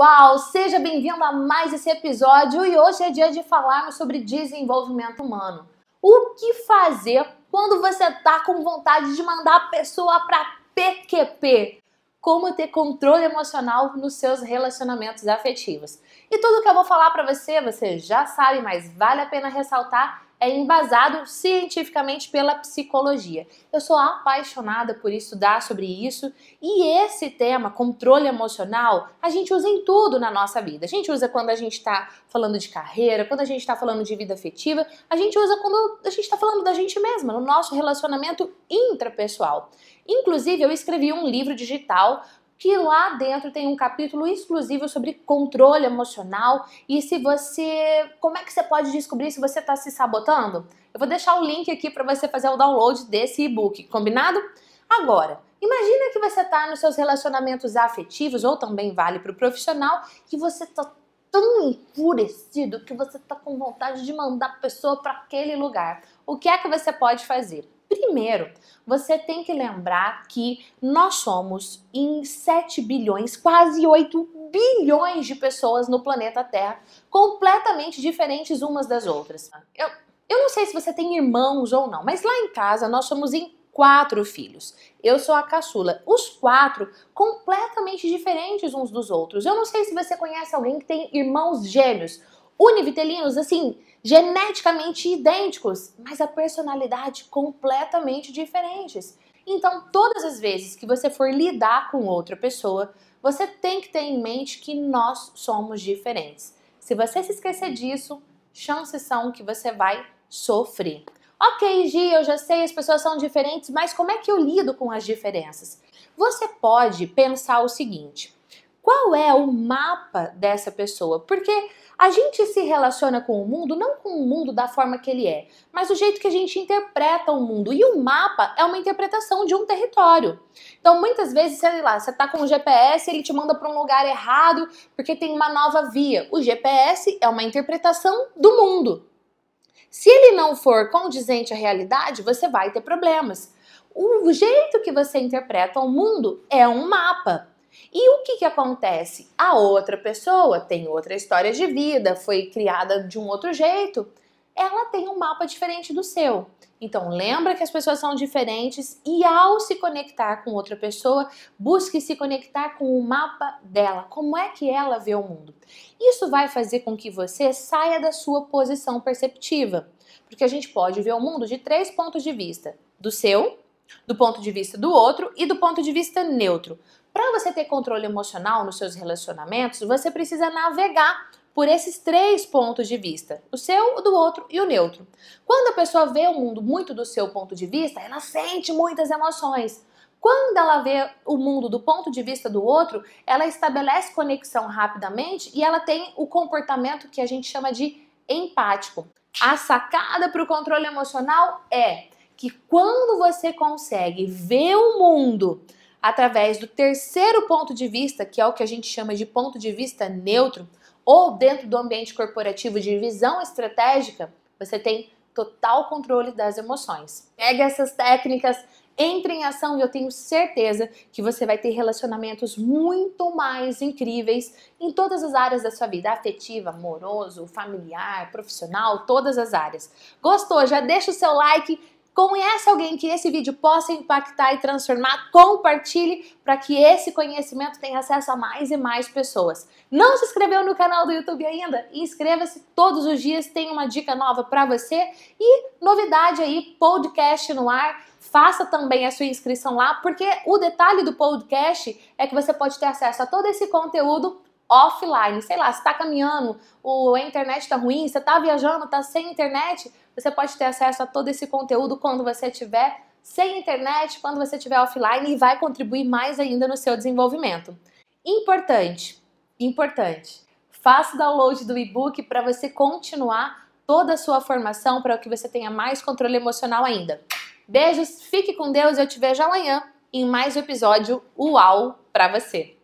Uau, seja bem-vindo a mais esse episódio e hoje é dia de falarmos sobre desenvolvimento humano. O que fazer quando você tá com vontade de mandar a pessoa para PQP? Como ter controle emocional nos seus relacionamentos afetivos. E tudo que eu vou falar para você, você já sabe, mas vale a pena ressaltar é embasado cientificamente pela psicologia. Eu sou apaixonada por estudar sobre isso e esse tema, controle emocional, a gente usa em tudo na nossa vida. A gente usa quando a gente está falando de carreira, quando a gente está falando de vida afetiva, a gente usa quando a gente está falando da gente mesma, no nosso relacionamento intrapessoal. Inclusive, eu escrevi um livro digital que lá dentro tem um capítulo exclusivo sobre controle emocional e se você, como é que você pode descobrir se você está se sabotando? Eu vou deixar o link aqui para você fazer o download desse e-book, combinado? Agora, imagina que você está nos seus relacionamentos afetivos ou também vale para o profissional que você está tão enfurecido que você está com vontade de mandar a pessoa para aquele lugar. O que é que você pode fazer? Primeiro, você tem que lembrar que nós somos em 7 bilhões, quase 8 bilhões de pessoas no planeta Terra, completamente diferentes umas das outras. Eu, eu não sei se você tem irmãos ou não, mas lá em casa nós somos em quatro filhos. Eu sou a caçula. Os quatro completamente diferentes uns dos outros. Eu não sei se você conhece alguém que tem irmãos gêmeos univitelinos, assim, geneticamente idênticos, mas a personalidade completamente diferentes. Então, todas as vezes que você for lidar com outra pessoa, você tem que ter em mente que nós somos diferentes. Se você se esquecer disso, chances são que você vai sofrer. Ok, Gi, eu já sei, as pessoas são diferentes, mas como é que eu lido com as diferenças? Você pode pensar o seguinte: qual é o mapa dessa pessoa, porque a gente se relaciona com o mundo não com o mundo da forma que ele é, mas o jeito que a gente interpreta o mundo. E o mapa é uma interpretação de um território. Então, muitas vezes, sei lá, você tá com o GPS, ele te manda para um lugar errado porque tem uma nova via. O GPS é uma interpretação do mundo. Se ele não for condizente à realidade, você vai ter problemas. O jeito que você interpreta o mundo é um mapa. E o que, que acontece? A outra pessoa tem outra história de vida, foi criada de um outro jeito, ela tem um mapa diferente do seu. Então lembra que as pessoas são diferentes e ao se conectar com outra pessoa, busque se conectar com o mapa dela, como é que ela vê o mundo. Isso vai fazer com que você saia da sua posição perceptiva, porque a gente pode ver o mundo de três pontos de vista: do seu, do ponto de vista do outro e do ponto de vista neutro. Para você ter controle emocional nos seus relacionamentos, você precisa navegar por esses três pontos de vista: o seu, o do outro e o neutro. Quando a pessoa vê o mundo muito do seu ponto de vista, ela sente muitas emoções. Quando ela vê o mundo do ponto de vista do outro, ela estabelece conexão rapidamente e ela tem o comportamento que a gente chama de empático. A sacada para o controle emocional é que quando você consegue ver o mundo através do terceiro ponto de vista, que é o que a gente chama de ponto de vista neutro, ou dentro do ambiente corporativo de visão estratégica, você tem total controle das emoções. Pega essas técnicas, entre em ação e eu tenho certeza que você vai ter relacionamentos muito mais incríveis em todas as áreas da sua vida, afetiva, amoroso, familiar, profissional, todas as áreas. Gostou? Já deixa o seu like Conhece alguém que esse vídeo possa impactar e transformar? Compartilhe para que esse conhecimento tenha acesso a mais e mais pessoas. Não se inscreveu no canal do YouTube ainda? Inscreva-se todos os dias, tem uma dica nova para você e novidade aí, podcast no ar. Faça também a sua inscrição lá, porque o detalhe do podcast é que você pode ter acesso a todo esse conteúdo offline. Sei lá, você está caminhando, o, a internet está ruim, você está viajando, está sem internet. Você pode ter acesso a todo esse conteúdo quando você tiver sem internet, quando você tiver offline e vai contribuir mais ainda no seu desenvolvimento. Importante, importante. Faça o download do e-book para você continuar toda a sua formação para que você tenha mais controle emocional ainda. Beijos, fique com Deus, e eu te vejo amanhã em mais um episódio UAU para você.